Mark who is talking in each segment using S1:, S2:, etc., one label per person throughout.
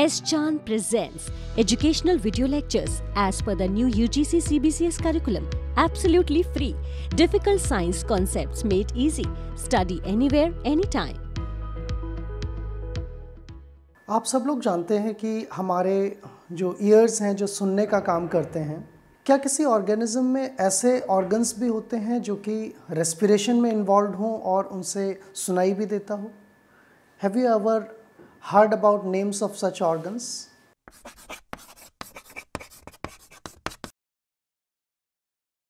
S1: S. Chan presents educational video lectures as per the new UGC CBCS curriculum, absolutely free. Difficult science concepts made easy. Study anywhere, anytime. आप सब लोग जानते हैं कि हमारे जो ईयर्स हैं जो सुनने का काम करते हैं क्या किसी ऑर्गेनिज्म में ऐसे ऑर्गन्स भी होते हैं जो कि रेस्पिरेशन में इन्वॉल्व हों और उनसे सुनाई भी देता हो have you ever heard about names of such organs?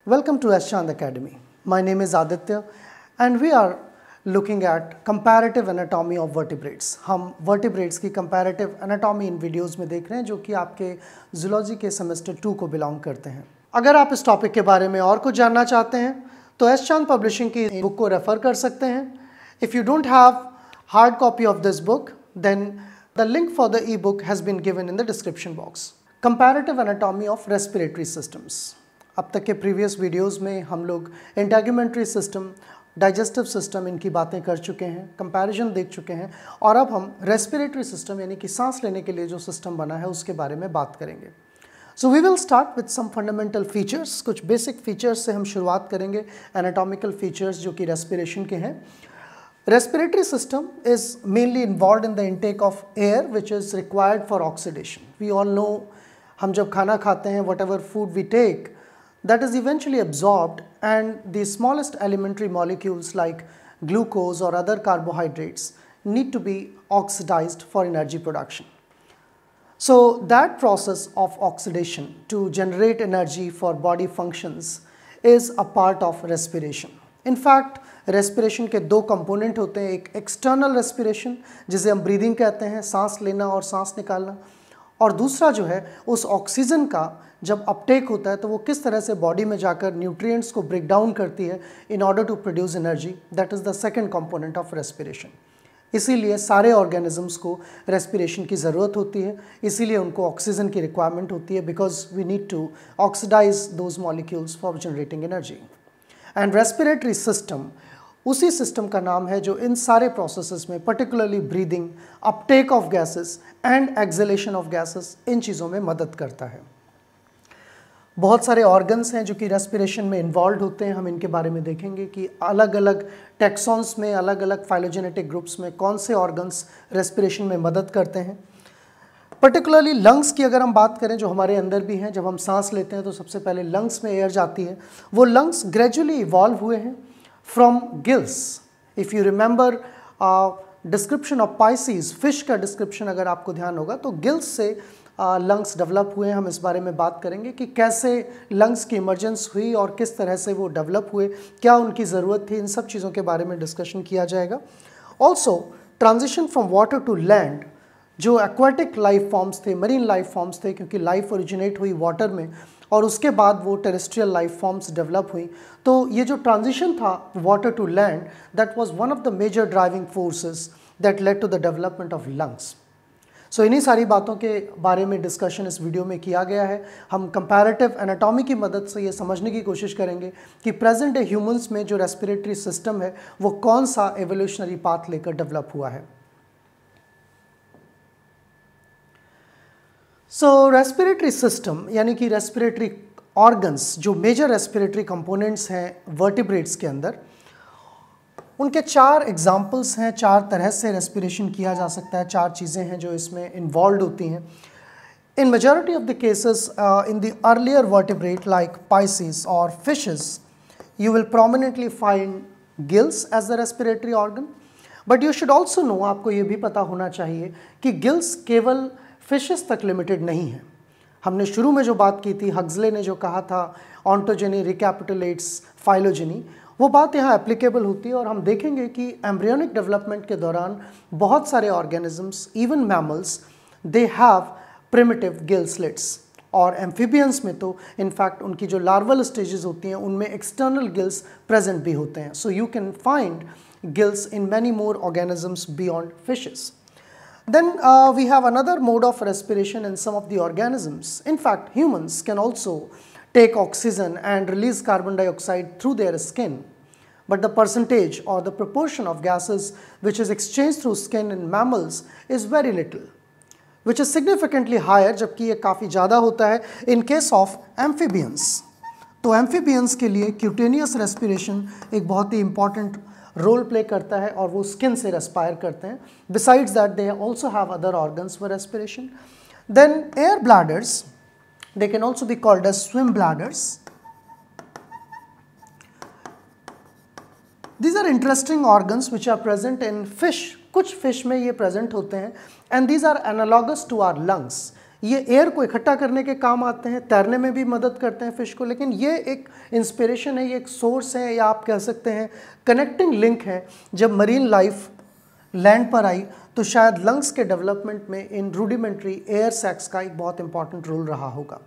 S1: Welcome to Ashchand Academy. My name is Aditya and we are looking at comparative anatomy of vertebrates हम वर्टिब्रेट्स की कंपैरेटिव एनाटॉमी इन वीडियोस में देख रहे हैं जो कि आपके जूलॉजी के सेमेस्टर टू को बिलोंग करते हैं अगर आप इस टॉपिक के बारे में और कुछ जानना चाहते हैं तो एस चांद पब्लिशिंग की बुक को रेफ़र कर सकते हैं if you don't have hard copy of this book then the link for the ebook has been given in the description box. Comparative Anatomy of Respiratory Systems अब तक के previous videos में हम लोग इंटेगमेंट्री सिस्टम डाइजेस्टिव सिस्टम इनकी बातें कर चुके हैं कंपैरिजन देख चुके हैं और अब हम रेस्पिरेटरी सिस्टम यानी कि सांस लेने के लिए जो सिस्टम बना है उसके बारे में बात करेंगे so we will start with some fundamental features कुछ बेसिक फीचर्स से हम शुरुआत करेंगे एनाटॉमिकल फीचर्स जो कि रेस्पिरेशन के हैं Respiratory system is mainly involved in the intake of air which is required for oxidation. We all know हम jab khana खाते हैं whatever food that is eventually absorbed and the smallest elementary molecules like glucose or other carbohydrates need to be oxidized for energy production. So that process of oxidation to generate energy for body functions is a part of respiration. In fact, respiration के दो component होते हैं एक external respiration जिसे हम breathing कहते हैं सांस लेना और सांस निकालना और दूसरा जो है उस ऑक्सीजन का जब अपटेक होता है तो वो किस तरह से बॉडी में जाकर न्यूट्रिएंट्स को ब्रेक डाउन करती है in order to produce energy that is the second component of respiration इसीलिए सारे ऑर्गेनिजम्स को रेस्पिरेशन की ज़रूरत होती है इसीलिए उनको ऑक्सीजन की रिक्वायरमेंट होती है because we need to oxidize those molecules for generating energy and respiratory system उसी सिस्टम का नाम है जो इन सारे प्रोसेसेस में particularly breathing uptake of gases and exhalation of gases इन चीज़ों में मदद करता है बहुत सारे ऑर्गन्स हैं जो कि रेस्पिरेशन में इन्वॉल्व होते हैं हम इनके बारे में देखेंगे कि अलग अलग टेक्सॉन्स में अलग अलग फाइलोजेनेटिक ग्रुप्स में कौन से ऑर्गन्स रेस्पिरेशन में मदद करते हैं पर्टिकुलरली लंग्स की अगर हम बात करें जो हमारे अंदर भी हैं जब हम सांस लेते हैं तो सबसे पहले लंग्स में एयर जाती है वो लंग्स ग्रेजुअली इवॉल्व हुए हैं from gills. If you remember description of pisces fish का डिस्क्रिप्शन अगर आपको ध्यान होगा तो गिल्स से लंग्स uh, डेवलप हुए हम इस बारे में बात करेंगे कि कैसे लंग्स की इमरजेंस हुई और किस तरह से वो डेवलप हुए क्या उनकी ज़रूरत थी इन सब चीज़ों के बारे में डिस्कशन किया जाएगा also transition from water to land जो एक्वाटिक लाइफ फॉर्म्स थे मरीन लाइफ फॉर्म्स थे क्योंकि लाइफ ओरिजिनेट हुई वाटर में और उसके बाद वो टेरेस्ट्रियल लाइफ फॉर्म्स डेवलप हुई तो ये जो ट्रांजिशन था water to land that was one of the major driving forces that led to the development of lungs so इन्हीं सारी बातों के बारे में डिस्कशन इस वीडियो में किया गया है हम कंपैरेटिव एनाटॉमी की मदद से ये समझने की कोशिश करेंगे कि प्रेजेंट डे ह्यूमंस में जो रेस्पिरेटरी सिस्टम है वो कौन सा एवोल्यूशनरी पाथ लेकर डेवलप हुआ है सो रेस्पिरेटरी सिस्टम यानी कि रेस्पिरेटरी ऑर्गन्स जो मेजर रेस्पिरेटरी कंपोनेंट्स हैं वर्टिब्रेट्स के अंदर उनके चार एग्जाम्पल्स हैं चार तरह से रेस्पिरेशन किया जा सकता है चार चीज़ें हैं जो इसमें इन्वॉल्व होती हैं in majority of the cases in the earlier vertebrate like pisces और fishes you will prominently find gills as the respiratory organ but you should also know आपको ये भी पता होना चाहिए कि गिल्स केवल फिशेस तक लिमिटेड नहीं है हमने शुरू में जो बात की थी हग्जले ने जो कहा था ऑन्टोजेनी रिकैपिटलेट्स फाइलोजेनी वो बात यहाँ एप्लीकेबल होती है और हम देखेंगे कि एम्ब्रियोनिक डेवलपमेंट के दौरान बहुत सारे organisms even mammals they have primitive gill slits और एम्फीबियंस में तो इनफैक्ट उनकी जो लार्वल स्टेजेस होती हैं उनमें एक्सटर्नल गिल्स प्रेजेंट भी होते हैं so you can find gills in many more organisms beyond fishes Then uh, we have another mode of respiration in some of the organisms. In fact, humans can also take oxygen and release carbon dioxide through their skin. But the percentage or the proportion of gases which is exchanged through skin in mammals is very little, which is significantly higher जबकि ये काफ़ी ज़्यादा होता है in case of amphibians. तो amphibians के लिए cutaneous respiration एक बहुत ही important रोल प्ले करता है और वो स्किन से रेस्पायर करते हैं besides that they also have other organs for respiration then air bladders they can also be called as swim bladders these are interesting organs which are present in fish कुछ fish में ये present होते हैं and these are analogous to our lungs ये air को इकट्ठा करने के काम आते हैं तैरने में भी मदद करते हैं फिश को लेकिन ये एक इंस्पिरेशन है ये एक सोर्स है या आप कह सकते हैं कनेक्टिंग लिंक है जब मरीन लाइफ लैंड पर आई तो शायद लंग्स के डेवलपमेंट में इन रूडिमेंट्री एयर सैक्स का एक बहुत इंपॉर्टेंट रोल रहा होगा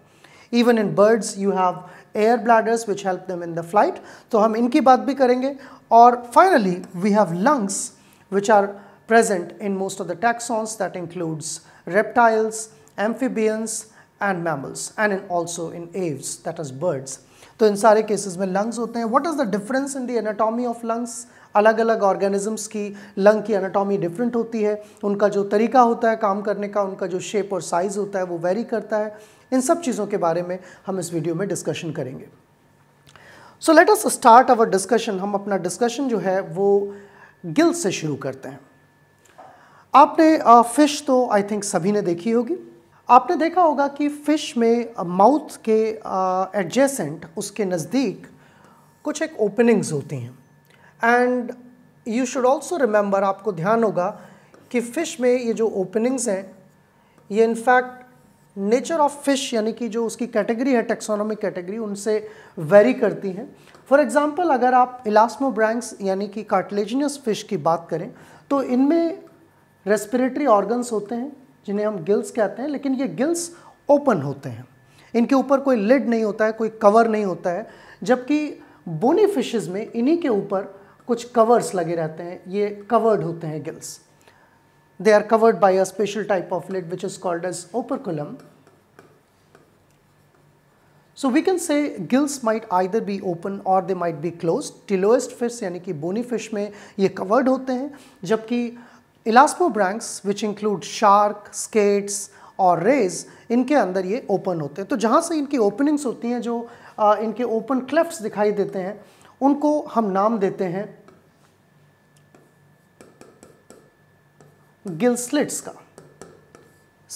S1: even in birds you have air bladders which help them in the flight तो हम इनकी बात भी करेंगे और finally we have lungs which are present in most of the taxons that includes reptiles amphibians and mammals and in also in aves that is birds तो इन सारे केसेस में लंग्स होते हैं what is the difference in the anatomy of lungs अलग अलग organisms की lung की एनाटॉमी डिफरेंट होती है उनका जो तरीका होता है काम करने का उनका जो शेप और साइज़ होता है वो वेरी करता है इन सब चीज़ों के बारे में हम इस वीडियो में डिस्कशन करेंगे so let us start our discussion हम अपना डिस्कशन जो है वो गिल्स से शुरू करते हैं आपने फिश uh, तो आई थिंक सभी ने देखी होगी आपने देखा होगा कि फ़िश में माउथ के एडजेसेंट उसके नज़दीक कुछ एक ओपनिंग्स होती हैं and you should also remember आपको ध्यान होगा कि फ़िश में ये जो ओपनिंग्स हैं ये इनफैक्ट नेचर ऑफ फिश यानी कि जो उसकी कैटेगरी है टेक्सोनॉमिक कैटेगरी उनसे वेरी करती हैं फॉर एग्ज़ाम्पल अगर आप इलास्मोब्रैंक्स यानी कि कार्टिलेजनस फिश की बात करें तो इनमें रेस्पिरेटरी ऑर्गन्स होते हैं जिन्हें हम गिल्स कहते हैं लेकिन ये गिल्स ओपन होते हैं इनके ऊपर कोई लिड नहीं होता है कोई कवर नहीं होता है जबकि बोनी फिशेज में इन्हीं के ऊपर कुछ कवर्स लगे रहते हैं ये कवर्ड होते हैं gills they are covered by a special type of lid which is called as operculum so we can say gills might either be open or they might be close teleost fish यानी कि bony fish में ये covered होते हैं जबकि elasmobranchs which include shark skates और rays इनके अंदर ये ओपन होते हैं तो जहाँ से इनकी ओपनिंग्स होती हैं जो आ, इनके ओपन क्लेफ्ट दिखाई देते हैं उनको हम नाम देते हैं गिल स्लिट्स का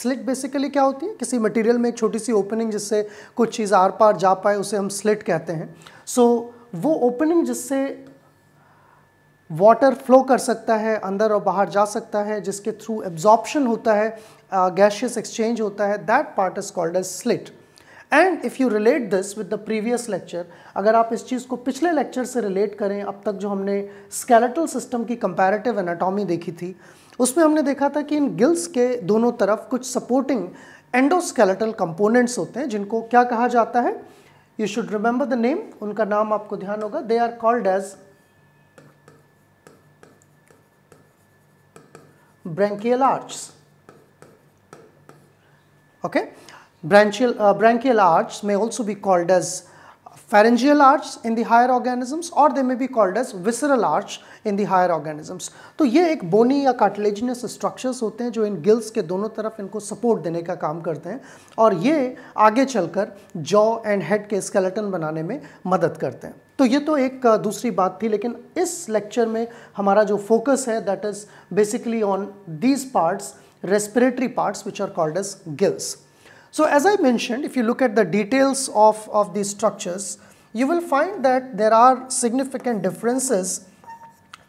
S1: स्लिट बेसिकली क्या होती है किसी मटेरियल में एक छोटी सी ओपनिंग जिससे कुछ चीज़ आर पार जा पाए उसे हम स्लिट कहते हैं सो so, वो ओपनिंग जिससे वाटर फ्लो कर सकता है अंदर और बाहर जा सकता है जिसके थ्रू एब्जॉर्प्शन होता है गैशियस uh, एक्सचेंज होता है that part is called as slit and if you relate this with the previous lecture अगर आप इस चीज़ को पिछले लेक्चर से रिलेट करें अब तक जो हमने स्केलेटल सिस्टम की कंपैरेटिव एनाटॉमी देखी थी उसमें हमने देखा था कि इन गिल्स के दोनों तरफ कुछ सपोर्टिंग एंडोस्केलेटल कंपोनेंट्स होते हैं जिनको क्या कहा जाता है you should remember the name उनका नाम आपको ध्यान होगा they are called as branchial arches. Okay, branchial uh, branchial arch may also be called as pharyngeal arch in the higher organisms or they may be called as visceral arch in the higher organisms. तो ये एक bony या cartilaginous structures होते हैं जो इन gills के दोनों तरफ इनको support देने का काम करते हैं और ये आगे चलकर jaw and head के skeleton बनाने में मदद करते हैं तो ये तो एक दूसरी बात थी लेकिन इस लेक्चर में हमारा जो फोकस है that is basically on these parts respiratory parts which are called as gills So as I mentioned, if you look at the details of, of these structures, you will find that there are significant differences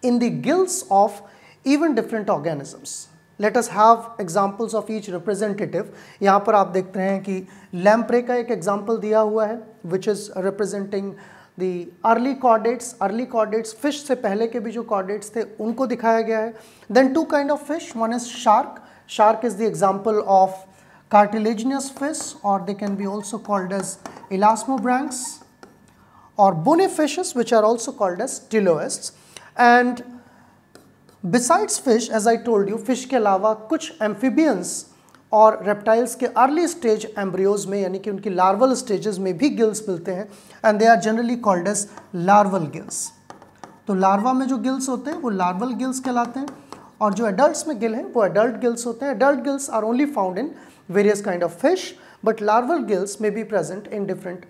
S1: in the gills of even different organisms. Let us have examples of each representative. यहाँ पर आप देखते हैं कि lamprey का एक example दिया हुआ है, which is representing the early chordates. Early chordates fish से पहले के भी जो chordates थे, उनको दिखाया गया है. Then two kind of fish. One is shark. Shark is the example of cartilaginous fish or they can be also called as elasmobranchs or bony fishes which are also called as tiloists and besides fish as I told you fish ke alawa kuch amphibians और reptiles के early stage embryos में यानी कि उनकी larval stages में भी gills मिलते हैं and they are generally called as larval gills तो larva में जो gills होते हैं वो larval gills कहलाते हैं और जो एडल्ट्स में गिल हैं वो एडल्ट गिल्स होते हैं adult gills are only found in various kind of fish, but larval gills may be present in different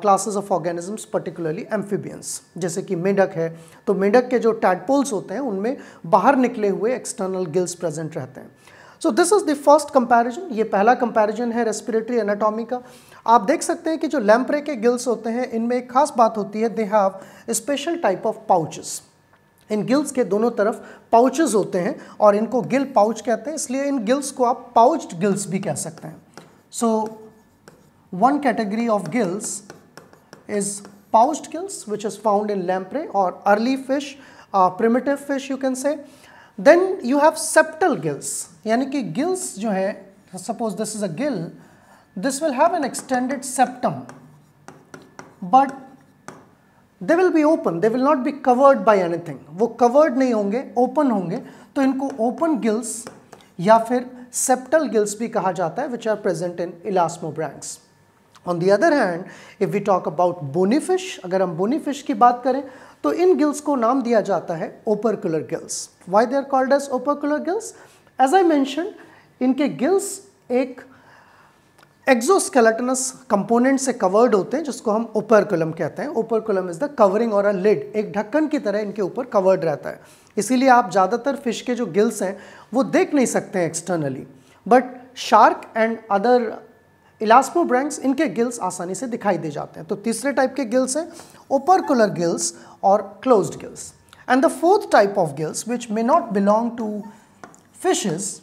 S1: classes of organisms particularly amphibians जैसे कि मेंढक है तो मेंढक के जो टैडपोल्स होते हैं उनमें बाहर निकले हुए एक्सटर्नल गिल्स प्रेजेंट रहते हैं so this is the first comparison ये पहला कंपैरिजन है रेस्पिरेटरी एनाटॉमी का आप देख सकते हैं कि जो लैम्प्रे के गिल्स होते हैं इनमें एक खास बात होती है they have special type of pouches in gills के दोनों तरफ पाउचेस होते हैं और इनको गिल पाउच कहते हैं इसलिए इन गिल्स को आप पाउच गिल्स भी कह सकते हैं so one category of gills is pouched gills which is found in lamprey और early fish primitive fish you can say then you have septal gills यानी कि गिल्स जो है suppose this is a gill this will have an extended septum but they will be open they will not be covered by anything वो covered नहीं होंगे open होंगे तो इनको ओपन गिल्स या फिर सेप्टल गिल्स भी कहा जाता है which are present in elasmobranchs on the other hand if we talk about bony fish अगर हम बोनीफिश की बात करें तो इन गिल्स को नाम दिया जाता है opercular gills why they are called as opercular gills as I mention इनके गिल्स एक एक्जोस्केलेटनस कंपोनेंट से कवर्ड होते हैं जिसको हम ओपर कहते हैं ओपर इज द कवरिंग और अ लिड एक ढक्कन की तरह इनके ऊपर कवर्ड रहता है इसीलिए आप ज़्यादातर फिश के जो गिल्स हैं वो देख नहीं सकते हैं externally but shark and other elasmobranchs इनके गिल्स आसानी से दिखाई दे जाते हैं तो तीसरे टाइप के गिल्स हैं ओपरकुलर गिल्स और closed gills and the fourth type of gills which may not belong to fishes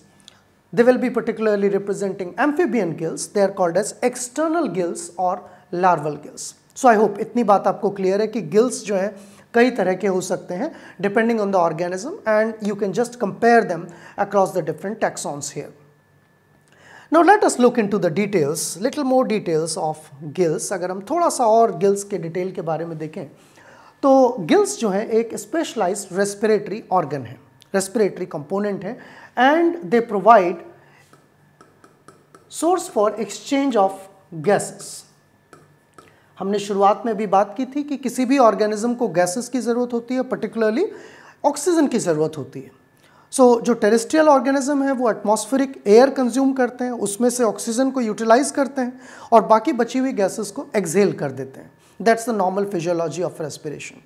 S1: They will be particularly representing amphibian gills. They are called as external gills or larval gills. So I hope इतनी बात आपको clear है कि gills जो है कई तरह के हो सकते हैं depending on the organism and you can just compare them across the different taxons here now let us look into the details little more details of gills अगर हम थोड़ा सा और गिल्स के डिटेल के बारे में देखें तो गिल्स जो है एक स्पेशलाइज्ड रेस्पिरेटरी ऑर्गन है respiratory component है and they provide source for exchange of gases. हमने शुरुआत में भी बात की थी कि किसी भी ऑर्गेनिज्म को गैसेस की ज़रूरत होती है पर्टिकुलरली ऑक्सीजन की ज़रूरत होती है सो so, जो टेरेस्ट्रियल ऑर्गेनिज्म है वो एटमॉस्फेरिक एयर कंज्यूम करते हैं उसमें से ऑक्सीजन को यूटिलाइज करते हैं और बाकी बची हुई गैसेस को एक्सेल कर देते हैं that's the normal physiology of respiration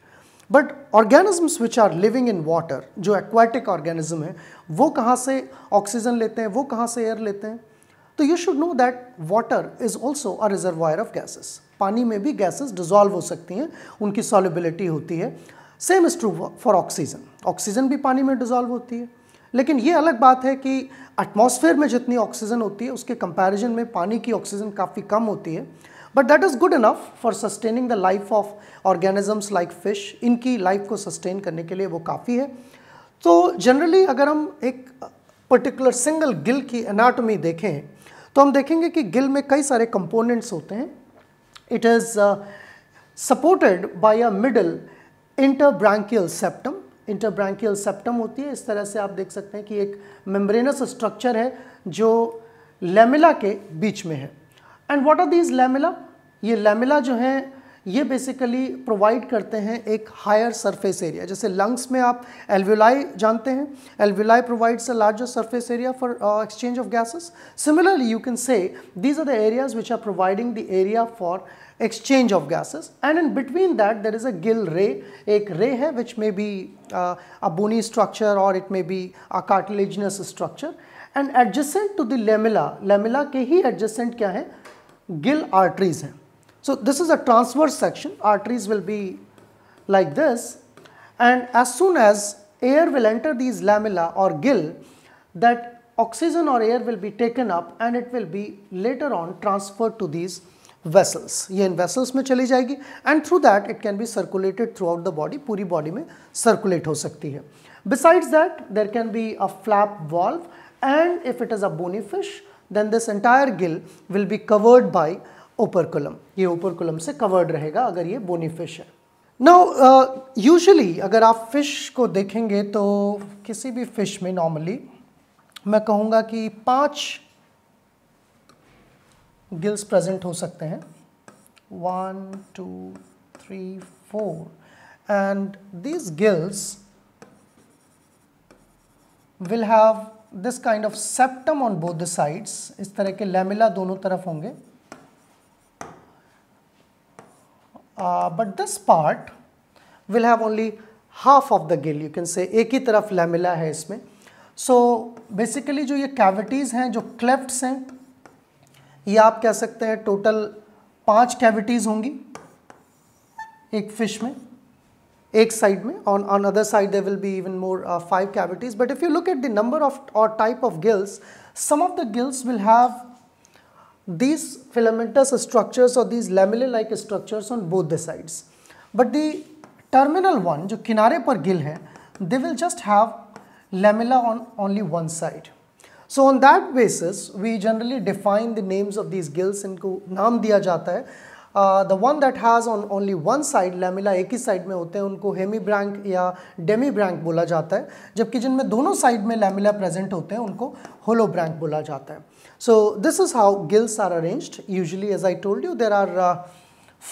S1: but organisms which are living in water जो एक्वाटिक ऑर्गेनिज्म है वो कहाँ से ऑक्सीजन लेते हैं वो कहाँ से एयर लेते हैं तो you should know that water is also a reservoir of gases पानी में भी गैसेस डिजॉल्व हो सकती हैं उनकी सॉलिबिलिटी होती है same is true for oxygen oxygen भी पानी में डिजॉल्व होती है लेकिन ये अलग बात है कि एटमॉस्फेयर में जितनी ऑक्सीजन होती है उसके कंपैरिजन में पानी की ऑक्सीजन काफ़ी कम होती है but that is good enough for sustaining the life of organisms like fish इनकी लाइफ को सस्टेन करने के लिए वो काफ़ी है तो जनरली अगर हम एक पर्टिकुलर सिंगल गिल की एनाटॉमी देखें तो हम देखेंगे कि गिल में कई सारे कंपोनेंट्स होते हैं it is supported by a middle interbranchial septum interbranchial septum होती है इस तरह से आप देख सकते हैं कि एक मेम्ब्रेनस स्ट्रक्चर है जो लेमिला के बीच में है and what are these lamella ये लेमिला जो है ये बेसिकली प्रोवाइड करते हैं एक हायर सरफेस एरिया जैसे लंग्स में आप एल्वेलाई जानते हैं alveoli provides a larger surface area for exchange of gases similarly you can say these are the areas which are providing the area for exchange of gases and in between that there is a gill ray एक ray है which may be a bony structure or it may be a cartilaginous structure and adjacent to the lamella lamella के ही adjacent क्या है gill arteries हैं. So this is a transverse section, arteries will be like this and as soon as air will enter these lamella or gill that oxygen or air will be taken up and it will be later on transferred to these vessels. ये इन vessels में चली जाएगी and through that it can be circulated throughout the body, पूरी body में circulate हो सकती है. Besides that there can be a flap valve and if it is a bony fish then this entire gill will be covered by operculum. ये operculum से covered रहेगा अगर ये bony fish है Now, uh, usually अगर आप fish को देखेंगे तो किसी भी फिश में नॉर्मली मैं कहूँगा कि पांच गिल्स प्रेजेंट हो सकते हैं one two three four and these gills will have this kind of septum on both the sides इस तरह के लेमिला दोनों तरफ होंगे but this part will have only half of the gill you can say एक ही तरफ lamella है इसमें सो so, बेसिकली जो ये कैविटीज़ हैं जो क्लेफ्ट्स हैं ये आप कह सकते हैं टोटल पांच कैविटीज़ होंगी एक फिश में एक साइड में on on other side there will be even more five cavities but if you look at the number of or type of gills some of the gills will have these filamentous structures or these lamellae like structures on both the sides but the terminal one जो किनारे पर gill हैं they will just have lamella on only one side so on that basis we generally define the names of these gills इनको नाम दिया जाता है the one that has on only one side lamella एक ही side में होते हैं उनको हेमी ब्रैंक या डेमी ब्रैंक बोला जाता है जबकि जिनमें दोनों साइड में लैमिला प्रेजेंट होते हैं उनको होलो ब्रैंक बोला जाता है so this is how gills are arranged usually as I told you there are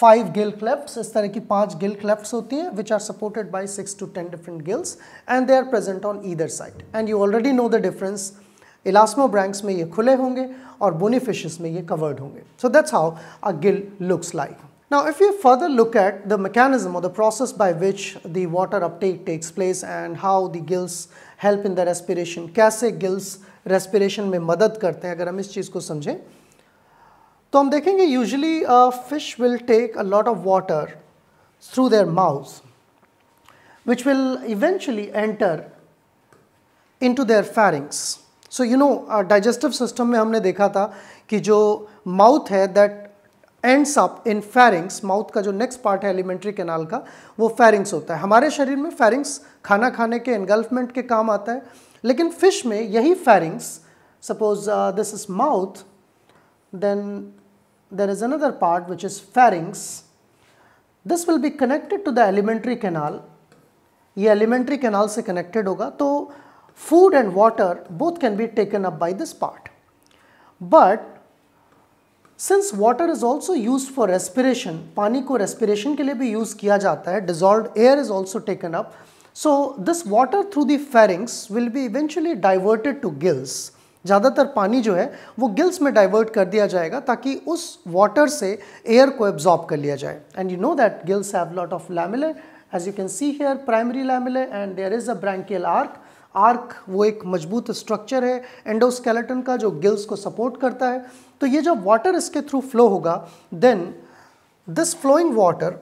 S1: five gill cleft इस तरह की पांच गिल क्लेफ्ट होती हैं which are supported by six to ten different gills and they are present on either side and you already know the difference elasmobranchs में ये खुले होंगे और बोनीफिशेस में ये कवर्ड होंगे so that's how a gill looks like Now, if you further look at the mechanism or the process by which the water uptake takes place and how the gills help in the respiration, कैसे gills respiration में मदद करते हैं अगर हम इस चीज़ को समझें तो हम देखेंगे usually a fish will take a lot of water through their mouths which will eventually enter into their pharynx. So you know digestive system में हमने देखा था कि जो माउथ है that ends up in pharynx mouth का जो next part है एलिमेंट्री कैनाल का वो फेरिंग्स होता है हमारे शरीर में फेरिंग्स खाना खाने के एनगल्फमेंट के काम आता है लेकिन फिश में यही pharynx suppose this is mouth then there is another part which is pharynx this will be connected to the alimentary canal ये एलिमेंट्री कैनाल से कनेक्टेड होगा तो food and water both can be taken up by this part. But since water is also used for respiration, pani ko respiration ke liye bhi use kiya jata hai, dissolved air is also taken up. So this water through the pharynx will be eventually diverted to gills. ज़्यादातर पानी जो है वो gills में divert कर दिया जाएगा ताकि उस water से air को absorb कर लिया जाए. And you know that gills have lot of lamellae. As you can see here, primary lamellae and there is a branchial arc. Arc वो एक मजबूत स्ट्रक्चर है एंडोस्केलेटन का जो गिल्स को सपोर्ट करता है तो ये जब वाटर इसके थ्रू फ्लो होगा then this flowing water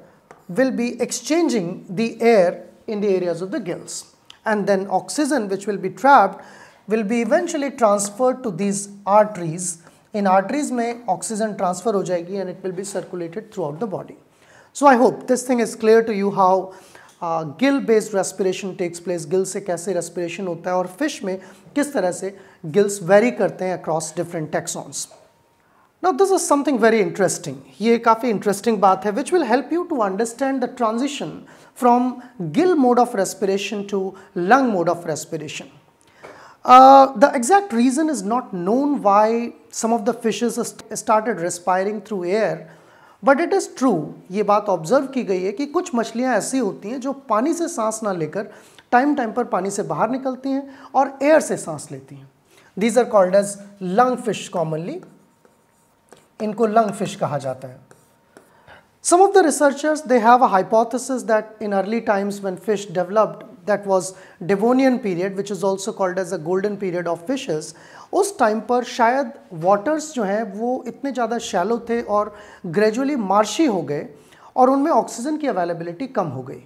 S1: will be exchanging the air in the areas of the gills and then oxygen which will be trapped will be eventually transfer to these arteries in arteries में oxygen transfer हो जाएगी and it will be circulated throughout the body so I hope this thing is clear to you how gill based respiration takes place gill से कैसे respiration होता है और fish में किस तरह से गिल्स वेरी करते हैं across different taxons now this is something very interesting ये काफ़ी इंटरेस्टिंग बात है which will help you to understand the transition from gill mode of respiration to lung mode of respiration the exact reason is not known why some of the fishes started respiring through air but it is true ये बात observe की गई है कि कुछ मछलियाँ ऐसी होती हैं जो पानी से सांस ना लेकर टाइम टाइम पर पानी से बाहर निकलती हैं और एयर से सांस लेती हैं these are called as lung fish commonly इनको लंग फिश कहा जाता है some of the researchers they have a hypothesis that in early times when fish developed that was Devonian period which is also called as a golden period of fishes उस time पर शायद waters जो हैं वो इतने ज़्यादा shallow थे और ग्रेजुअली मार्शी हो गए और उनमें ऑक्सीजन की अवेलेबिलिटी कम हो गई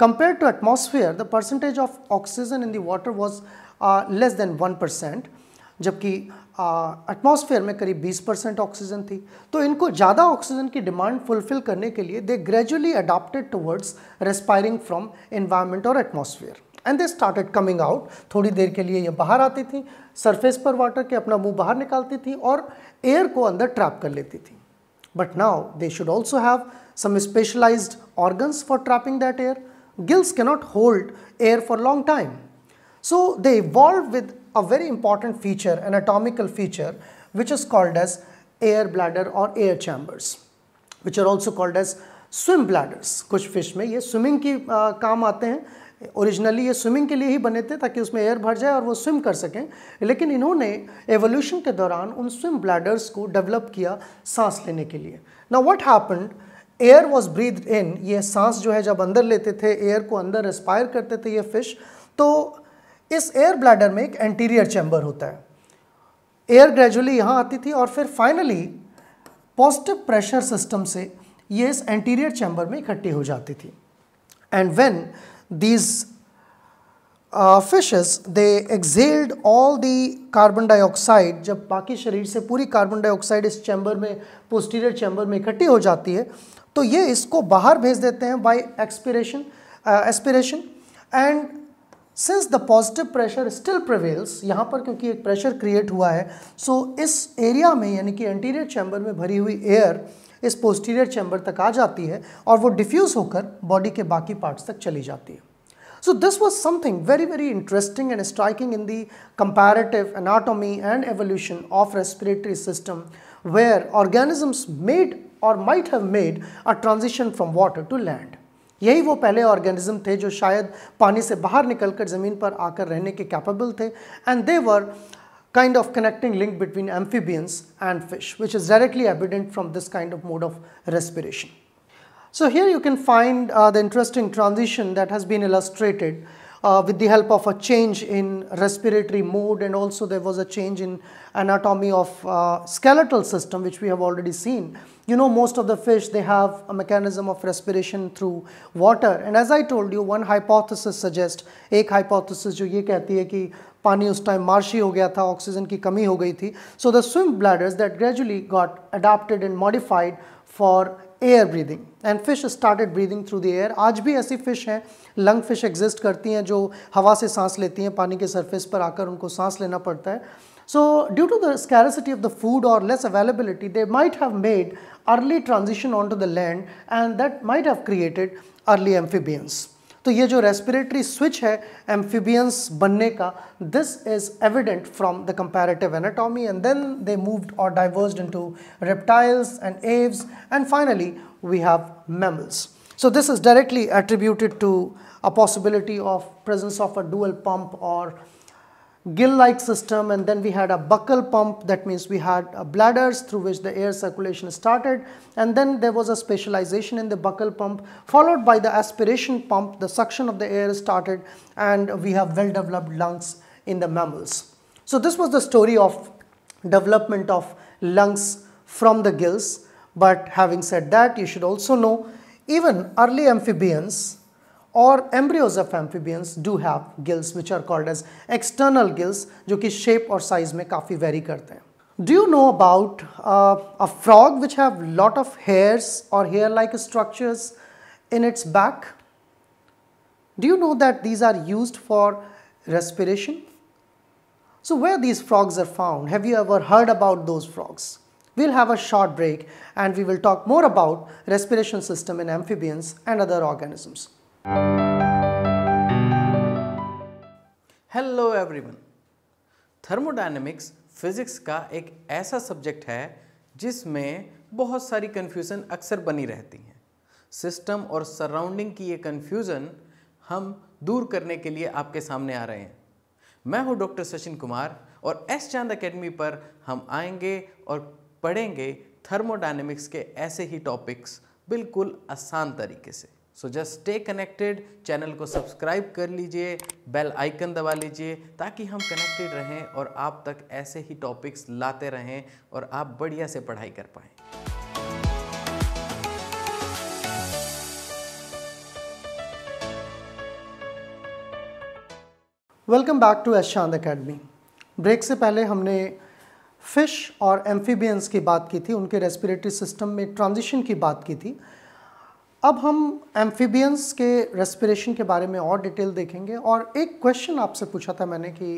S1: compare to atmosphere the percentage of oxygen in the water less than one percent जबकि एटमॉस्फेयर में करीब 20 परसेंट ऑक्सीजन थी तो इनको ज़्यादा ऑक्सीजन की डिमांड फुलफिल करने के लिए they gradually adapted towards respiring from environment और atmosphere and they started coming out थोड़ी देर के लिए ये बाहर आती थी सरफेस पर वाटर के अपना मुंह बाहर निकालती थी और एयर को अंदर ट्रैप कर लेती थी but now they should also have some specialised organs for trapping that air gills cannot hold air for long time so they evolve with a very important feature, anatomical feature, which is called as air bladder or air chambers, which are also called as swim bladders. कुछ fish में ये swimming की आ, काम आते हैं originally ये swimming के लिए ही बने थे ताकि उसमें एयर भर जाए और वो स्विम कर सकें लेकिन इन्होंने एवोल्यूशन के दौरान उन स्विम ब्लैडर्स को डेवलप किया सांस लेने के लिए ना what happened air was breathe in ये सांस जो है जब अंदर लेते थे एयर को अंदर एस्पायर करते थे ये फिश तो इस एयर ब्लैडर में एक एंटीरियर चैम्बर होता है एयर ग्रेजुअली यहाँ आती थी और फिर फाइनली पॉजिटिव प्रेशर सिस्टम से ये इस एंटीरियर चैम्बर में इकट्ठी हो जाती थी and when these fishes they they all the carbon dioxide जब बाकी शरीर से पूरी कार्बन डाइऑक्साइड इस चैम्बर में पोस्टीरियर चैम्बर में इकट्ठी हो जाती है तो ये इसको बाहर भेज देते हैं by expiration aspiration and since the positive pressure still prevails यहाँ पर क्योंकि एक प्रेशर क्रिएट हुआ है सो so इस एरिया में यानी कि एंटीरियर चैम्बर में भरी हुई एयर इस पोस्टीरियर चैम्बर तक आ जाती है और वो डिफ्यूज होकर बॉडी के बाकी पार्ट्स तक चली जाती है so this was something very very interesting and striking in the comparative anatomy and evolution of respiratory system where organisms made or might have made a transition from water to land यही वो पहले organism थे जो शायद पानी से बाहर निकलकर ज़मीन पर आकर रहने के कैपेबल थे and they were kind of connecting link between amphibians and fish, which is directly evident from this kind of mode of respiration. So here you can find uh, the interesting transition that has been illustrated uh, with the help of a change in respiratory mode and also there was a change in anatomy of uh, skeletal system which we have already seen. You know most of the fish they have a mechanism of respiration through water and as I told you one hypothesis suggests, एक hypothesis जो ये कहती है कि पानी उस time marshy हो गया था oxygen की कमी हो गई थी So the swim bladders that gradually got adapted and modified for air breathing, and fish started breathing through the air. आज भी ऐसी fish हैं लंग फिश एग्जिस्ट करती हैं जो हवा से सांस लेती हैं पानी के सरफेस पर आकर उनको सांस लेना पड़ता है so due to the scarcity of the food और less availability they might have made early transition on to the land and that might have created early amphibians तो ये जो रेस्पिरेटरी स्विच है एम्फीबियंस बनने का this is evident from the comparative anatomy and then they moved और diversed into reptiles and aves and finally we have mammals So this is directly attributed to a possibility of presence of a dual pump or gill-like system and then we had a buccal pump that means we had uh, bladders through which the air circulation started and then there was a specialization in the buccal pump followed by the aspiration pump the suction of the air started and we have well developed lungs in the mammals. So this was the story of development of lungs from the gills but having said that you should also know even early amphibians or embryos of amphibians do have gills which are called as external gills jo shape or size mein kafi vary karte hain do you know about uh, a frog which have lot of hairs or hair like structures in its back do you know that these are used for respiration so where these frogs are found have you ever heard about those frogs We'll have a short break and we will talk more about respiration system in amphibians and other organisms. Hello everyone thermodynamics physics का एक ऐसा subject है जिसमें बहुत सारी confusion अक्सर बनी रहती हैं सिस्टम और सराउंडिंग की ये कन्फ्यूज़न हम दूर करने के लिए आपके सामने आ रहे हैं मैं हूं डॉक्टर सचिन कुमार और एस चांद एकेडमी पर हम आएंगे और पढ़ेंगे थर्मोडाइनमिक्स के ऐसे ही टॉपिक्स बिल्कुल आसान तरीके से so just stay connected channel को सब्सक्राइब कर लीजिए बेल आइकन दबा लीजिए ताकि हम कनेक्टेड रहें और आप तक ऐसे ही टॉपिक्स लाते रहें और आप बढ़िया से पढ़ाई कर पाएँ welcome back to Eshant academy break से पहले हमने फिश और एम्फीबियंस की बात की थी उनके रेस्पिरेटरी सिस्टम में ट्रांजिशन की बात की थी अब हम एम्फीबियंस के रेस्पिरेशन के बारे में और डिटेल देखेंगे और एक क्वेश्चन आपसे पूछा था मैंने कि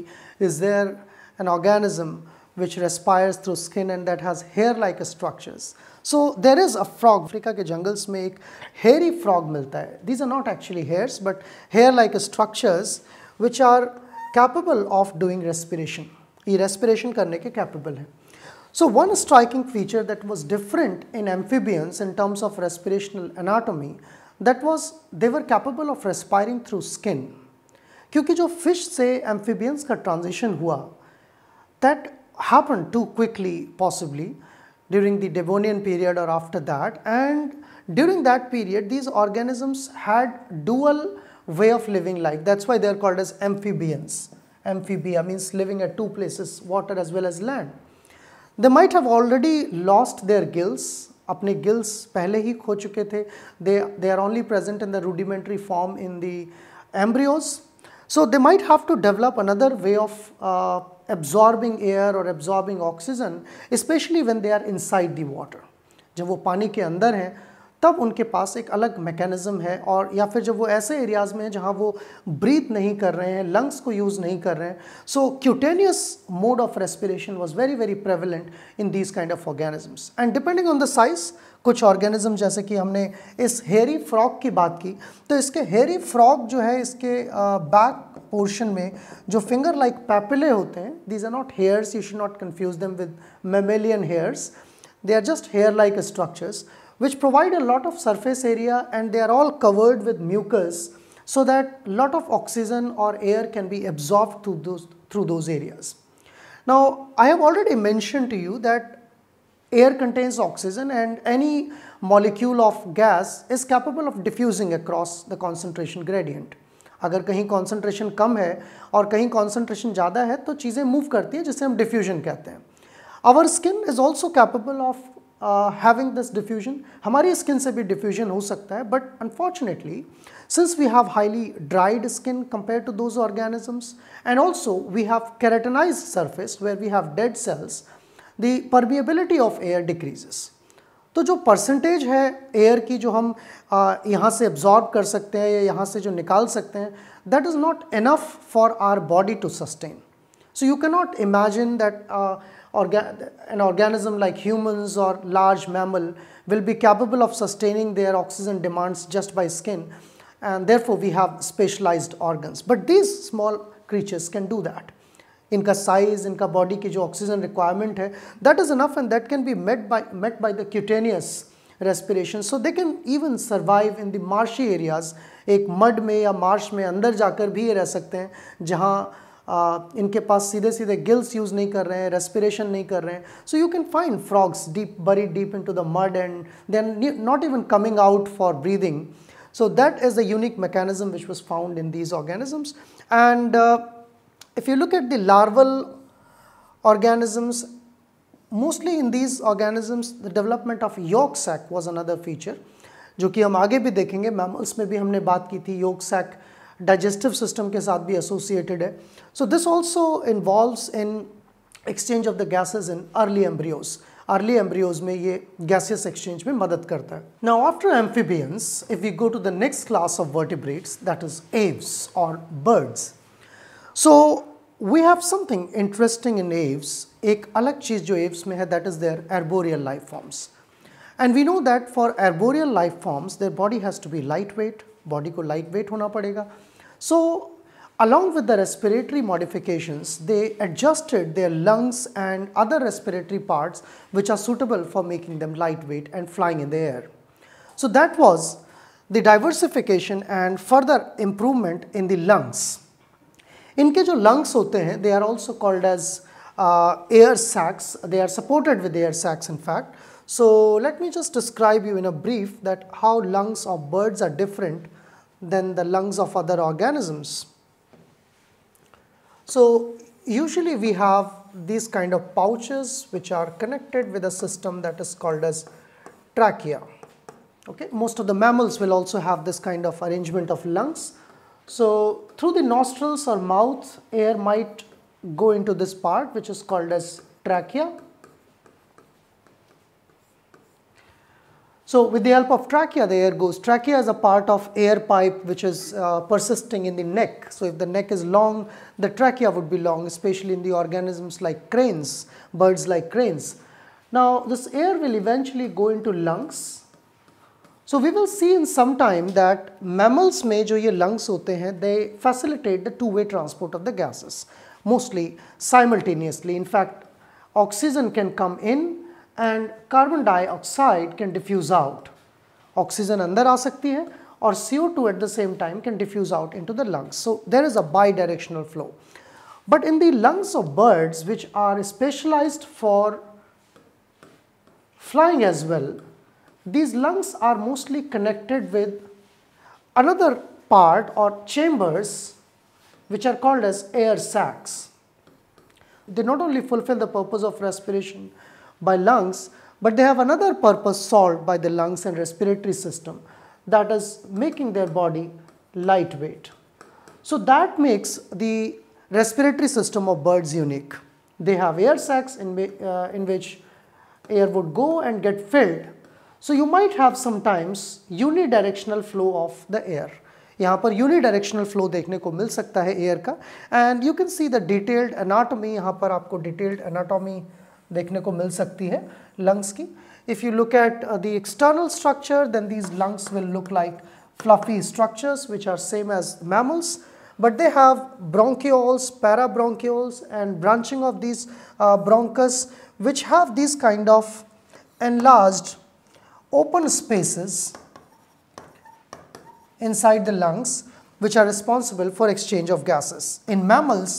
S1: is there an organism which respires through skin and that has hair like structures so there is a frog Africa के जंगल्स में एक हेरी फ्रॉग मिलता है these are not actually hairs but hair like structures which are capable of doing respiration ये respiration करने के capable हैं so one striking feature that was different in amphibians in terms of respirational anatomy that was they were capable of respiring through skin क्योंकि जो fish से amphibians का transition हुआ that happen too quickly possibly during the Devonian period or after that and during that period these organisms had dual way of living like that's why they are called as amphibians amphibia means living at two places, water as well as land. They might have already lost their gills, अपने gills पहले ही खो चुके थे they are only present in the rudimentary form in the embryos. so they might have to develop another way of uh, absorbing air or absorbing oxygen especially when they are inside the water जब वो पानी के अंदर हैं तब उनके पास एक अलग मैकेनिज़्म है और या फिर जब वो ऐसे एरियाज़ में हैं जहाँ वो ब्रीथ नहीं कर रहे हैं लंग्स को यूज़ नहीं कर रहे हैं so cutaneous mode of respiration was very very prevalent in these kind of organisms and depending on the size कुछ ऑर्गेनिज्म जैसे कि हमने इस हेरी फ्रॉक की बात की तो इसके हेरी फ्रॉक जो है इसके बैक पोर्शन में जो फिंगर लाइक पैपिले होते हैं these are not hairs you should not confuse them with mammalian hairs they are just hair like structures which provide a lot of surface area and they are all covered with mucus so that lot of oxygen or air can be absorbed through those, through those areas. Now, I have already mentioned to you that air contains oxygen and any molecule of gas is capable of diffusing across the concentration gradient. अगर कहीं concentration कम है और कहीं concentration ज़्यादा है तो चीज़ें move करती है जिसे हम diffusion कहते हैं. Our skin is also capable of having this diffusion हमारी स्किन से भी डिफ्यूजन हो सकता है but unfortunately since we have highly dried skin compare to those organisms and also we have keratinised surface where we have dead cells the permeability of air decreases तो जो percentage है air की जो हम uh, यहाँ से absorb कर सकते हैं या यहाँ से जो निकाल सकते हैं that is not enough for our body to sustain so you cannot imagine that an organism like humans or large mammal will be capable of sustaining their oxygen demands just by skin and therefore we have specialized organs. But these small creatures can do that. inka size inka body ki jo oxygen requirement hai that is enough and that can be met by met by the cutaneous respiration so they can even survive in the marshy areas एक mud में या Marsh में अंदर जाकर भी ये रह सकते हैं जहाँ इनके पास सीधे सीधे गिल्स यूज़ नहीं कर रहे हैं रेस्पिरेशन नहीं कर रहे हैं so you can find frogs deep bury deep into the mud and then not even coming out for breathing so that is the unique mechanism which was found in these organisms and if you look at the larval organisms mostly in these organisms the development of yolk sac was another feature जो कि हम आगे भी देखेंगे ma'am उसमें भी हमने बात की थी योग सैक डाइजेस्टिव सिस्टम के साथ भी एसोसिएटेड है so this also involves in exchange of the gases in early embryos early embryos में ये गैसियस एक्सचेंज में मदद करता है now after amphibians if you go to the next class of vertebrates that is aves or birds so we have something interesting in aves एक अलग चीज़ जो एव्स में है that is their arboreal life forms and we know that for arboreal life forms their body has to be light weight body को light weight होना पड़ेगा So along with the respiratory modifications, they adjusted their lungs and other respiratory parts which are suitable for making them lightweight and flying in the air. So that was the diversification and further improvement in the lungs. इनके जो lungs होते they are also called as uh, air sacs. They are supported with air sacs in fact. So let me just describe you in a brief that how lungs of birds are different than the lungs of other organisms. So usually we have these kind of pouches which are connected with a system that is called as trachea. Okay, most of the mammals will also have this kind of arrangement of lungs. So through the nostrils or mouth, air might go into this part which is called as trachea So with the help of trachea, the air goes. Trachea is a part of air pipe which is uh, persisting in the neck. So if the neck is long, the trachea would be long, especially in the organisms like cranes, birds like cranes. Now this air will eventually go into lungs. So we will see in some time that mammals may जो ये lungs होते they facilitate the two-way transport of the gases, mostly simultaneously. In fact, oxygen can come in and carbon dioxide can diffuse out, oxygen under uh sakti hai, or CO2 at the same time can diffuse out into the lungs. So there is a bidirectional flow. But in the lungs of birds which are specialized for flying as well, these lungs are mostly connected with another part or chambers which are called as air sacs. They not only fulfill the purpose of respiration by lungs, but they have another purpose solved by the lungs and respiratory system that is making their body lightweight. So that makes the respiratory system of birds unique. They have air sacs in, uh, in which air would go and get filled. So you might have sometimes unidirectional flow of the air. यहाँ पर unidirectional flow देखने को मिल सकता है air का and you can see the detailed anatomy यहाँ पर आपको डिटेल्ड एनाटॉमी देखने को मिल सकती है लंग्स की if you look at uh, the external structure then these lungs will look like fluffy structures which are same as mammals but they have bronchioles parabronchioles and branching of these uh, bronchus which have these kind of enlarged open spaces inside the lungs which are responsible for exchange of gases in mammals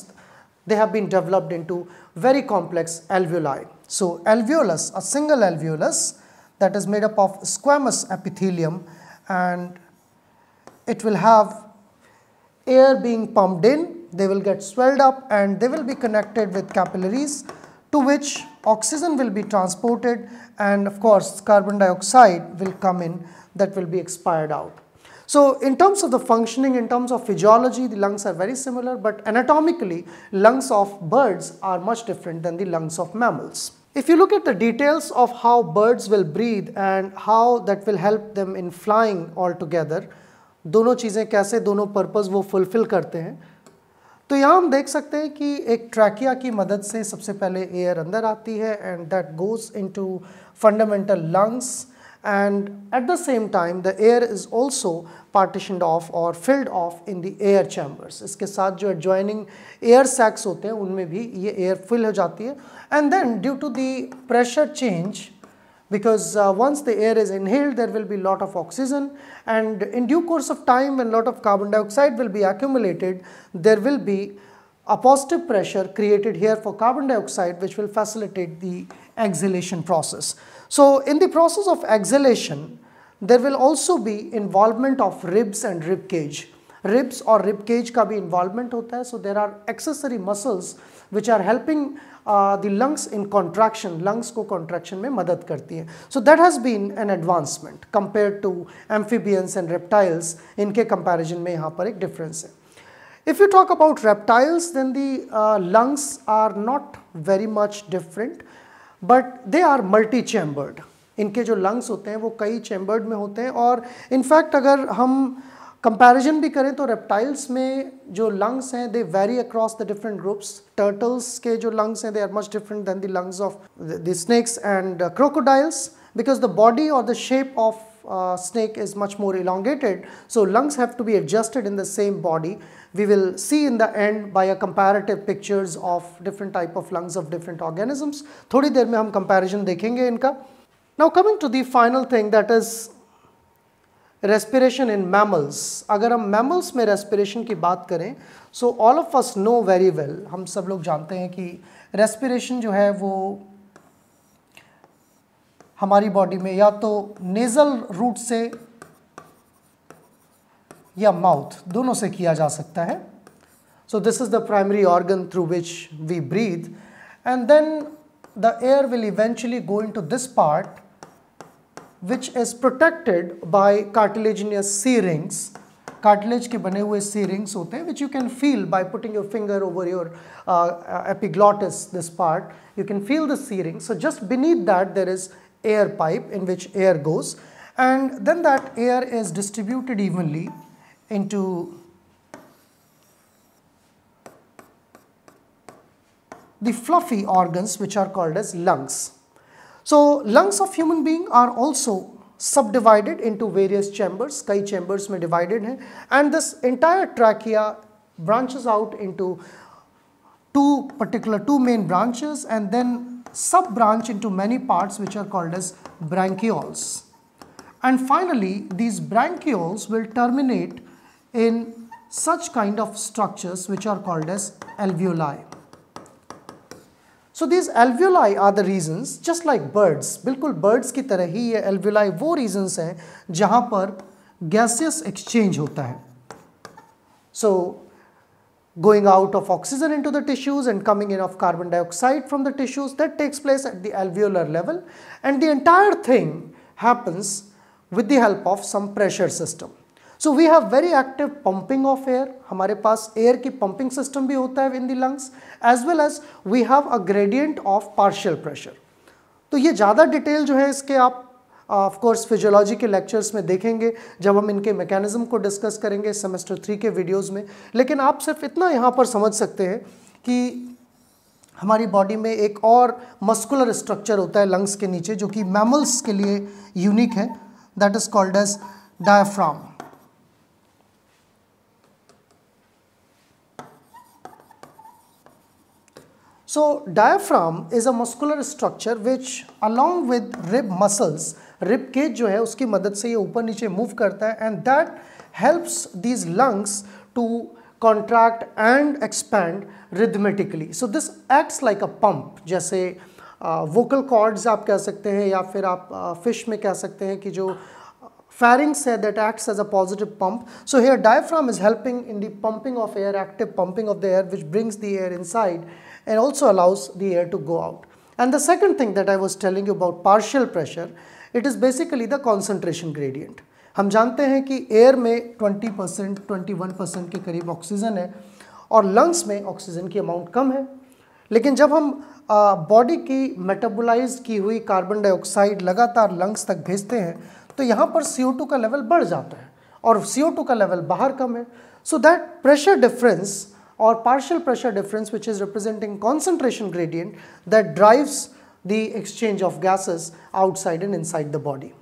S1: they have been developed into very complex alveoli. So alveolus, a single alveolus that is made up of squamous epithelium and it will have air being pumped in, they will get swelled up and they will be connected with capillaries to which oxygen will be transported and of course carbon dioxide will come in that will be expired out. So in terms of the functioning, in terms of physiology, the lungs are very similar, but anatomically, lungs of birds are much different than the lungs of mammals. If you look at the details of how birds will breathe and how that will help them in flying altogether, दोनों चीज़ें कैसे दोनों purpose वो fulfil करते हैं तो यहाँ हम देख सकते हैं कि एक ट्रैकिया की मदद से सबसे पहले एयर अंदर आती है and that goes into fundamental lungs and at the same time the air is also partitioned off or filled off in the air chambers. इसके saath jo adjoining air sacs hote hain, unme bhi ये air fill ho jati hai. and then due to the pressure change because uh, once the air is inhaled there will be lot of oxygen and in due course of time when lot of carbon dioxide will be accumulated there will be a positive pressure created here for carbon dioxide which will facilitate the exhalation process. So in the process of exhalation, there will also be involvement of ribs and rib cage. Ribs or rib cage ka bhi involvement hota hai. So there are accessory muscles which are helping uh, the lungs in contraction. Lungs ko contraction mein madad karti hai. So that has been an advancement compared to amphibians and reptiles. In ke comparison mein yaha par ek difference hai. If you talk about reptiles, then the uh, lungs are not very much different. But they are multi chambered इनके जो lungs होते हैं वो कई chambered में होते हैं और इनफैक्ट अगर हम कंपैरिजन भी करें तो रेप्टाइल्स में जो लंग्स हैं they vary across the different groups turtles के जो लंग्स हैं they are much different than the lungs of the snakes and crocodiles because the body और the shape of uh, snake is much more elongated. So lungs have to be adjusted in the same body. We will see in the end by a comparative pictures of different type of lungs of different organisms. थोड़ी देर में हम comparison देखेंगे इनका. Now coming to the final thing that respiration in mammals. अगर हम mammals में respiration की बात करें so all of us know very well. हम सब लोग जानते हैं कि respiration जो है वो हमारी बॉडी में या तो नेजल रूट से या माउथ दोनों से किया जा सकता है so this is the primary organ through which we breathe and then the air will eventually go into this part which is protected by cartilaginous C rings cartilage के बने हुए सी रिंग्स होते हैं which you can feel by putting your finger over your epiglottis this part you can feel the C rings so just beneath that there is air pipe in which air goes and then that air is distributed evenly into the fluffy organs which are called as lungs. So lungs of human being are also subdivided into various chambers, sky chambers may divided hai, and this entire trachea branches out into two particular two main branches and then sub-branch into many parts which are called as branchioles. And finally, these branchioles will terminate in such kind of structures which are called as alveoli. so these alveoli are the reasons just like birds bilkul birds ki tarah hi ye alveoli wo reasons hain jahan par gaseous exchange hota hai so, going out of oxygen into the tissues and coming in of carbon dioxide from the tissues that takes place at the alveolar level and the entire thing happens with the help of some pressure system. So we have very active pumping of air, humare pass air ki pumping system bhi hota hai in the lungs as well as we have a gradient of partial pressure. So ye jada detail jo hai iske aap of course physiology के lectures में देखेंगे जब हम इनके mechanism को discuss करेंगे semester three के videos में लेकिन आप सिर्फ इतना यहाँ पर समझ सकते हैं कि हमारी बॉडी में एक और मस्कुलर स्ट्रक्चर होता है लंग्स के नीचे जो कि मैमल्स के लिए यूनिक है that is called as diaphragm so diaphragm is a muscular structure which along with rib muscles rib cage जो है उसकी मदद से ये ऊपर नीचे मूव करता है and that helps these lungs to contract and expand rhythmically so this acts like a pump जैसे वोकल uh, कॉर्ड्स आप कह सकते हैं या फिर आप फिश uh, में कह सकते हैं कि जो फैरिंग्स uh, है that acts as a positive pump so here diaphragm is helping in the pumping of air active pumping of the air which brings the air inside and also allows the air to go out and the second thing that I was telling you about partial pressure it is basically the concentration gradient हम जानते हैं कि air में 20 percent twenty percent के करीब oxygen है और lungs में ऑक्सीजन की अमाउंट कम है लेकिन जब हम बॉडी की मेटाबोलाइज की हुई कार्बन डाइऑक्साइड लगातार लंग्स तक भेजते हैं तो यहाँ पर सी का लेवल बढ़ जाता है और सी का लेवल बाहर कम है सो दैट प्रेशर डिफरेंस और partial pressure difference which is representing concentration gradient that drives the exchange of gases outside and inside the body.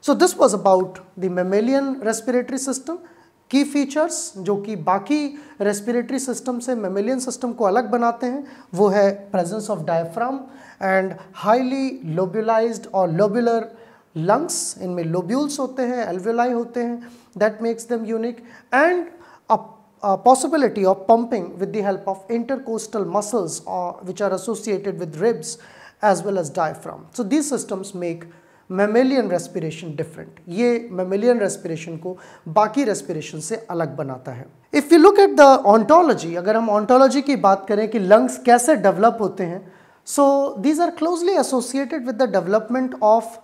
S1: So this was about the mammalian respiratory system. Key features जो कि बाकी respiratory system से mammalian system को अलग बनाते हैं वो presence of diaphragm and highly lobulized or lobular lungs In इनमें lobules होते हैं alveoli होते हैं that makes them unique and a, possibility of pumping with the help of intercostal muscles uh, which are associated with ribs as well as diaphragm. So these systems make mammalian respiration different ये mammalian respiration को बाकी respiration से अलग बनाता है if you look at the ontology अगर हम ontology की बात करें कि लंग्स कैसे डेवलप होते हैं so these are closely associated with the development of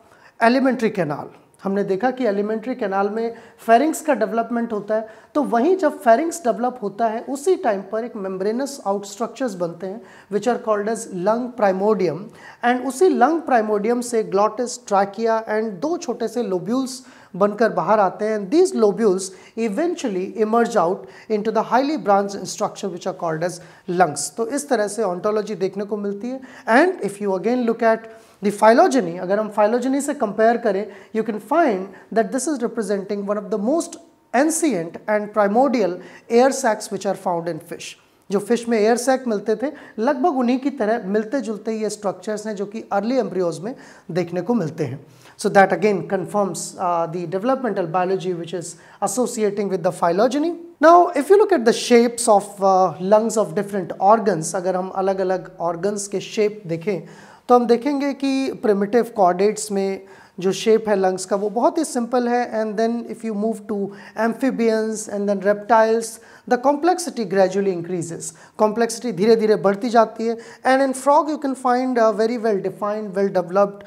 S1: alimentary canal हमने देखा कि एलिमेंट्री कैनाल में फेरिंग्स का डेवलपमेंट होता है तो वहीं जब फेरिंग्स डेवलप होता है उसी टाइम पर एक मेम्ब्रेनस आउटस्ट्रक्चर्स बनते हैं which are called as lung primordium and उसी लंग प्राइमोडियम से ग्लॉटिस ट्रैकिया एंड दो छोटे से लोब्यूल्स बनकर बाहर आते हैं and these lobules eventually emerge out to the highly branch structure which are called as lungs तो इस तरह से ऑन्टोलॉजी देखने को मिलती है and if you again look at the phylogeny agar hum phylogeny se compare kare you can find that this is representing one of the most ancient and primordial air sacs which are found in fish जो fish में air sac मिलते थे लगभग उन्हीं की तरह मिलते जुलते ये स्ट्रक्चर्स हैं जो कि अर्ली एम्ब्रियोज में देखने को मिलते हैं so that again confirms the developmental biology which is associating with the phylogeny now if you look at the shapes of lungs of different organs अगर हम अलग अलग ऑर्गन्स के शेप देखें तो हम देखेंगे कि प्रिमिटिव कॉर्डेट्स में जो शेप है लंग्स का वो बहुत ही सिंपल है and then if you move to amphibians and then reptiles the complexity gradually increases complexity धीरे धीरे बढ़ती जाती है and in frog you can find a very well defined well developed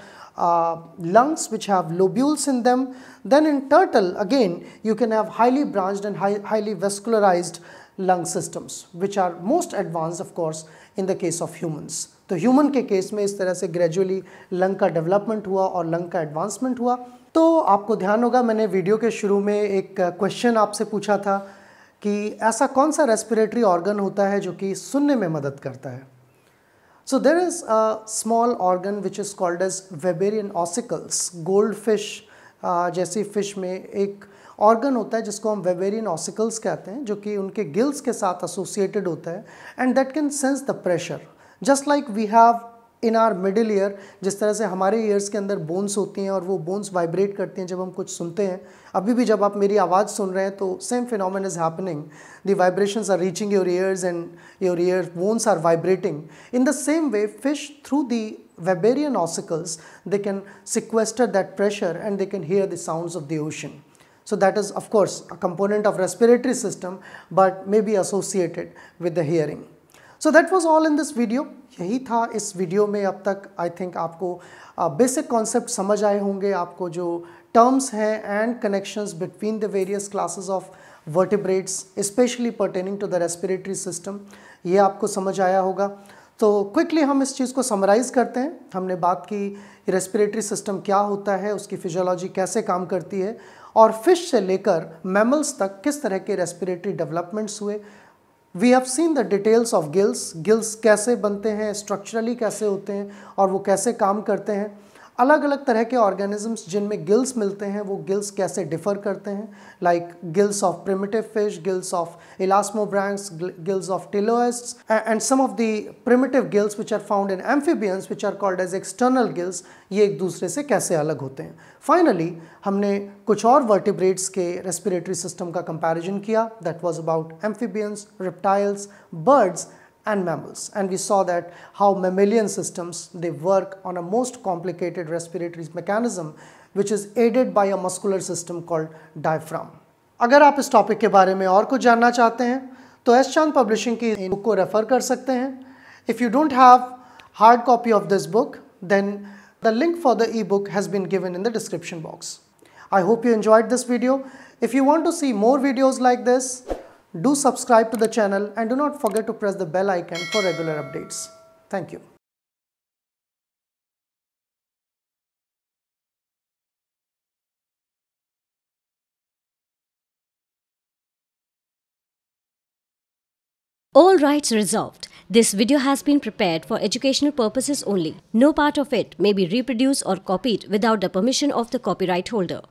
S1: lungs which have lobules in them then in turtle again you can have highly branched and highly vascularize lung systems which are most advance of course in the case of humans तो human के case में इस तरह से gradually lung का development हुआ और lung का एडवांसमेंट हुआ तो आपको ध्यान होगा मैंने वीडियो के शुरू में एक क्वेश्चन आपसे पूछा था कि ऐसा कौन सा रेस्पिरेटरी ऑर्गन होता है जो कि सुनने में मदद करता है so there is a small organ which is called as Weberian ossicles goldfish जैसी फिश में एक ऑर्गन होता है जिसको हम वेबेरियन ऑसिकल्स कहते हैं जो कि उनके गिल्स के साथ एसोसिएटेड होता है and that can sense the pressure just like we have in our middle ear जिस तरह से हमारे ईयर्स के अंदर बोन्स होती हैं और वो बोन्स वाइब्रेट करती हैं जब हम कुछ सुनते हैं अभी भी जब आप मेरी आवाज़ सुन रहे हैं तो same phenomenon is happening the vibrations are reaching your ears and your ear bones are vibrating in the same way fish through the Weberian ossicles they can sequester that pressure and they can hear the sound of the ocean so that is of course a component of respiratory system but may be associated with the hearing so that was all in this video यही था इस video में अब तक I think आपको basic uh, concept समझ आए होंगे आपको जो टर्म्स हैं and connections between the various classes of vertebrates specially pertaining to the respiratory system ये आपको समझ आया होगा तो क्विकली हम इस चीज़ को समराइज़ करते हैं हमने बात की रेस्पिरेटरी सिस्टम क्या होता है उसकी फिजियोलॉजी कैसे काम करती है और फिश से लेकर मेमल्स तक किस तरह के रेस्पिरेटरी डेवलपमेंट्स हुए we have seen the details of gills gills कैसे बनते हैं स्ट्रक्चरली कैसे होते हैं और वो कैसे काम करते हैं अलग अलग तरह के ऑर्गेनिजम्स जिनमें गिल्स मिलते हैं वो गिल्स कैसे डिफर करते हैं like gills of primitive fish gills of elasmobranchs gills of teleosts and some of the primitive gills which are found in amphibians which are called as external gills ये एक दूसरे से कैसे अलग होते हैं फाइनली हमने कुछ और वर्टिब्रेट्स के रेस्पिरेटरी सिस्टम का कंपेरिजन किया that was about amphibians reptiles birds and mammals. And we saw that how mammalian systems, they work on a most complicated respiratory mechanism which is aided by a muscular system called diaphragm. अगर आप इस topic के बारे में और कुछ जानना चाहते हैं तो एस चांद पब्लिशिंग की बुक को रेफ़र कर सकते हैं if you don't have hard copy of this book then the link for the e book has been given in the description box I hope you enjoyed this video. If you want to see more videos like this, do subscribe to the channel and do not forget to press the bell icon for regular updates. Thank you. All rights reserved. This video has been prepared for educational purposes only. No part of it may be reproduced or copied without the permission of the copyright holder.